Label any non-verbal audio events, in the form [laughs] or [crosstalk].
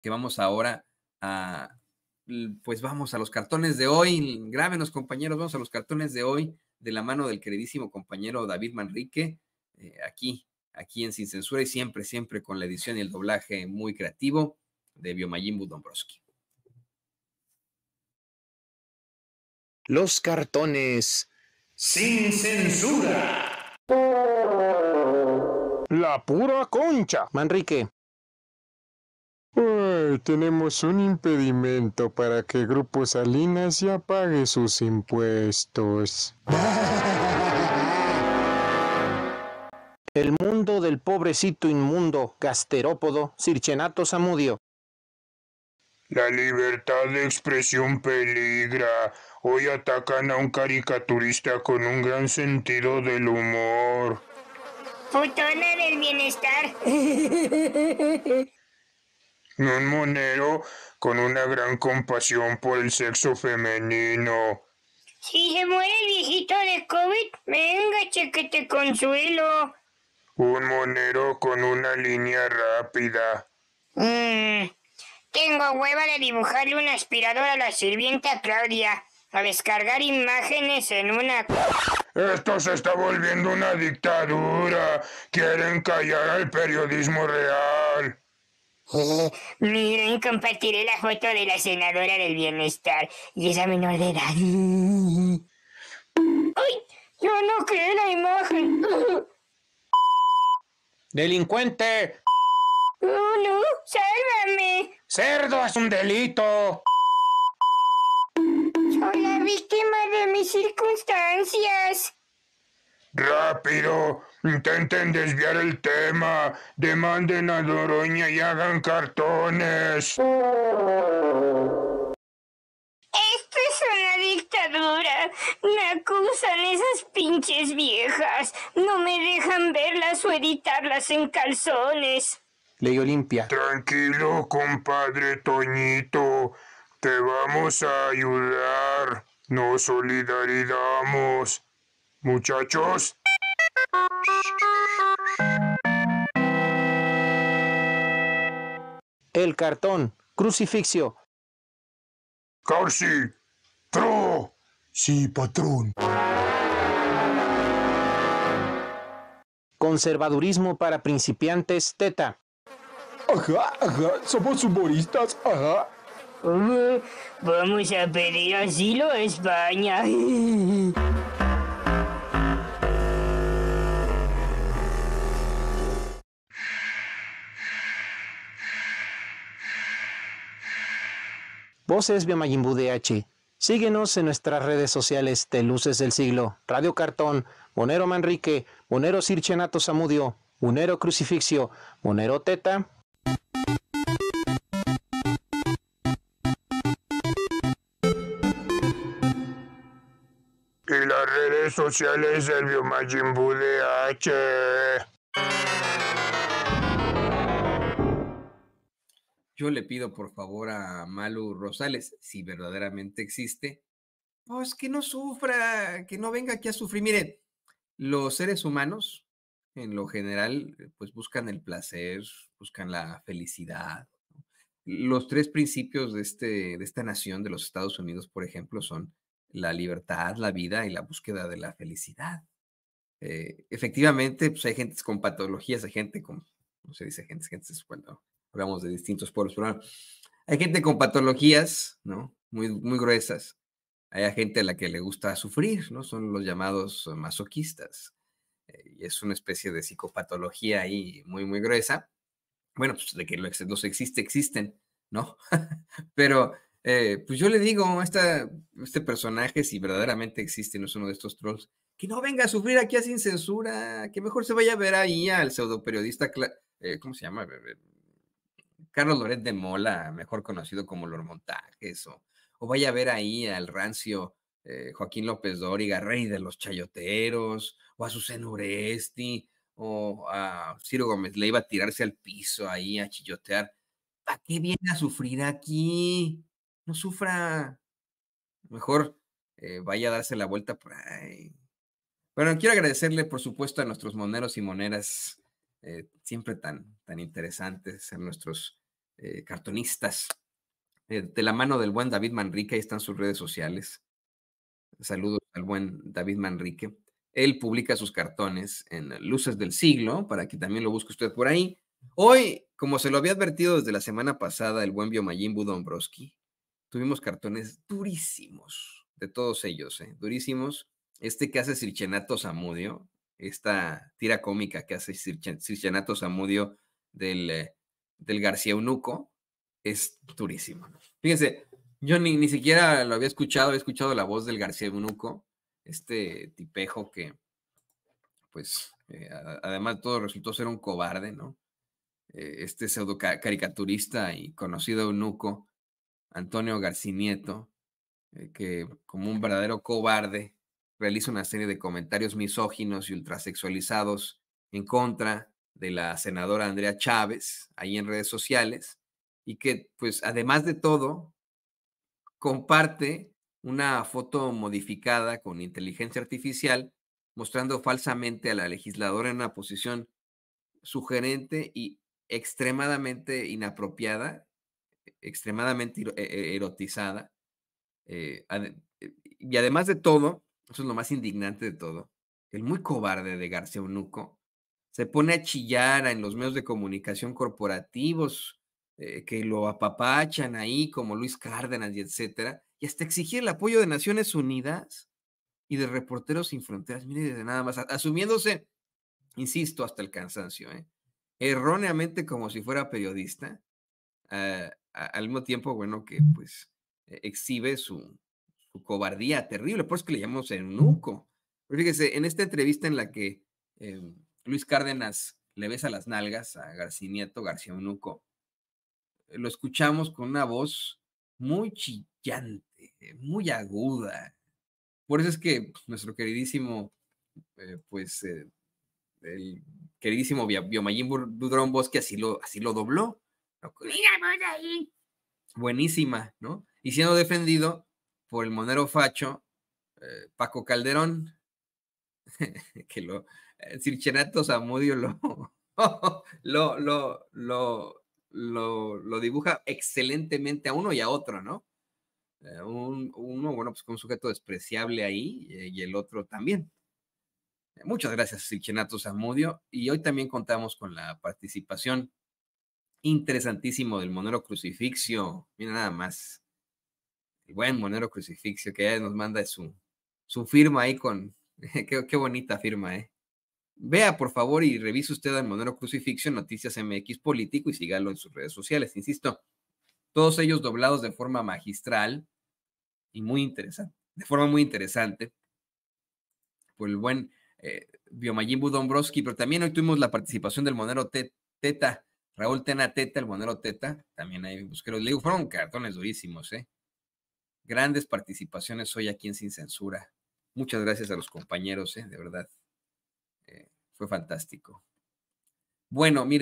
que vamos ahora a, pues vamos a los cartones de hoy, grábenos compañeros, vamos a los cartones de hoy de la mano del queridísimo compañero David Manrique, eh, aquí, aquí en Sin Censura y siempre, siempre con la edición y el doblaje muy creativo de Biomayim Dombrowski. Los cartones sin censura. La pura concha. Manrique, tenemos un impedimento para que Grupo Salinas ya pague sus impuestos. El mundo del pobrecito inmundo gasterópodo Sirchenato Samudio. La libertad de expresión peligra. Hoy atacan a un caricaturista con un gran sentido del humor. Futona del bienestar. [laughs] un monero con una gran compasión por el sexo femenino. Si se muere el viejito de COVID, venga, chequete consuelo. Un monero con una línea rápida. Mm, tengo hueva de dibujarle un aspirador a la sirvienta Claudia, a descargar imágenes en una... Esto se está volviendo una dictadura. Quieren callar al periodismo real miren, compartiré la foto de la senadora del bienestar y esa menor de edad. ¡Ay! Yo no creé la imagen. ¡Delincuente! ¡Oh, no! ¡Sálvame! ¡Cerdo es un delito! Soy la víctima de mis circunstancias. Rápido, intenten desviar el tema, demanden a Doroña y hagan cartones. Esto es una dictadura. Me acusan esas pinches viejas. No me dejan verlas o editarlas en calzones. Ley Olimpia. Tranquilo, compadre Toñito. Te vamos a ayudar. Nos solidarizamos. Muchachos. El cartón, crucifixio. Corsi, tro. Sí, patrón. Conservadurismo para principiantes, teta. Ajá, ajá, somos humoristas, ajá. vamos a pedir asilo a España. [laughs] Voces de de DH. Síguenos en nuestras redes sociales de Luces del Siglo, Radio Cartón, Monero Manrique, Monero Sirchenato Samudio, Monero Crucifixio, Monero Teta, y las redes sociales del Biomajin DH. Yo le pido por favor a Malu Rosales, si verdaderamente existe, pues que no sufra, que no venga aquí a sufrir. Miren, los seres humanos, en lo general, eh, pues buscan el placer, buscan la felicidad. Los tres principios de, este, de esta nación, de los Estados Unidos, por ejemplo, son la libertad, la vida y la búsqueda de la felicidad. Eh, efectivamente, pues hay gente con patologías, hay gente como no se dice gente, gente bueno, hablamos de distintos pueblos, pero hay gente con patologías, ¿no? Muy, muy gruesas. Hay gente a la que le gusta sufrir, ¿no? Son los llamados masoquistas. Eh, y es una especie de psicopatología ahí muy, muy gruesa. Bueno, pues de que los existe, existen, ¿no? [laughs] pero eh, pues yo le digo, esta, este personaje, si verdaderamente existe, no es uno de estos trolls, que no venga a sufrir aquí sin censura, que mejor se vaya a ver ahí al pseudo periodista, eh, ¿cómo se llama? Carlos Loret de Mola, mejor conocido como Los Montajes, o, vaya a ver ahí al rancio eh, Joaquín López Dóriga, rey de los chayoteros, o a Susana Oresti, o a Ciro Gómez le iba a tirarse al piso ahí a chillotear. ¿Para qué viene a sufrir aquí? No sufra. Mejor eh, vaya a darse la vuelta por ahí. Bueno, quiero agradecerle, por supuesto, a nuestros moneros y moneras, eh, siempre tan, tan interesantes en nuestros eh, cartonistas. de la mano del buen David Manrique, ahí están sus redes sociales. Saludos al buen David Manrique. Él publica sus cartones en Luces del Siglo, para que también lo busque usted por ahí. Hoy, como se lo había advertido desde la semana pasada el buen Biomayim Budombroski, tuvimos cartones durísimos, de todos ellos, ¿eh? durísimos. Este que hace Sirchenato Samudio, esta tira cómica que hace Sirchenato Samudio del eh, del García Eunuco es durísimo. Fíjense, yo ni, ni siquiera lo había escuchado, había escuchado la voz del García Eunuco, este tipejo que, pues, eh, además además todo resultó ser un cobarde, ¿no? Eh, este pseudo caricaturista y conocido eunuco, Antonio Garcinieto, eh, que como un verdadero cobarde realiza una serie de comentarios misóginos y ultrasexualizados en contra de la senadora Andrea Chávez ahí en redes sociales y que pues además de todo comparte una foto modificada con inteligencia artificial mostrando falsamente a la legisladora en una posición sugerente y extremadamente inapropiada, extremadamente e-, e-, erotizada. Eh, eh, y además de todo, eso es lo más indignante de todo, el muy cobarde de García Unuco se pone a chillar en los medios de comunicación corporativos eh, que lo apapachan ahí, como Luis Cárdenas y etcétera, y hasta exigir el apoyo de Naciones Unidas y de Reporteros Sin Fronteras, mire, de nada más, asumiéndose, insisto, hasta el cansancio, ¿eh? erróneamente como si fuera periodista, eh, al mismo tiempo, bueno, que pues e, exhibe su, cobardía terrible, por eso que le llamamos ENUCO. nuco. fíjese, en esta entrevista en la que em, Luis Cárdenas le besa las nalgas a Garcinieto Nieto García Unuco. Eh, lo escuchamos con una voz muy chillante, muy aguda. Por eso es que pues, nuestro queridísimo, eh, pues, eh, el queridísimo Biomayín Dudrón Bosque así lo, así lo dobló. ahí. Buenísima, ¿no? Y siendo defendido por el monero facho Paco Calderón, [laughs] que lo, eh, Circhenato Zamudio [laughs] lo, lo, lo, lo, lo, dibuja excelentemente a uno y a otro, ¿no? Eh, uno, bueno, pues con un sujeto despreciable ahí eh, y el otro también. muchas gracias, Circhenato Zamudio. Y hoy también contamos con la participación interesantísimo del Monero Crucifixio. Mira nada más. El buen Monero Crucifixio que nos manda su, su firma ahí con, [laughs] qué, bonita firma, ¿eh? Vea, por favor, y revise usted al Monero Crucifixion, Noticias MX Político y sígalo en sus redes sociales, insisto. Todos ellos doblados de forma magistral y muy interesante, de forma muy interesante, por el buen eh, Biomayimbu pero también hoy tuvimos la participación del Monero Teta, Raúl Tena Teta, el Monero Teta, también ahí busqué los, le fueron cartones durísimos, ¿eh? Grandes participaciones hoy aquí en Sin Censura. Muchas gracias a los compañeros, eh, de verdad. Eh, fue fantástico. Bueno, miren.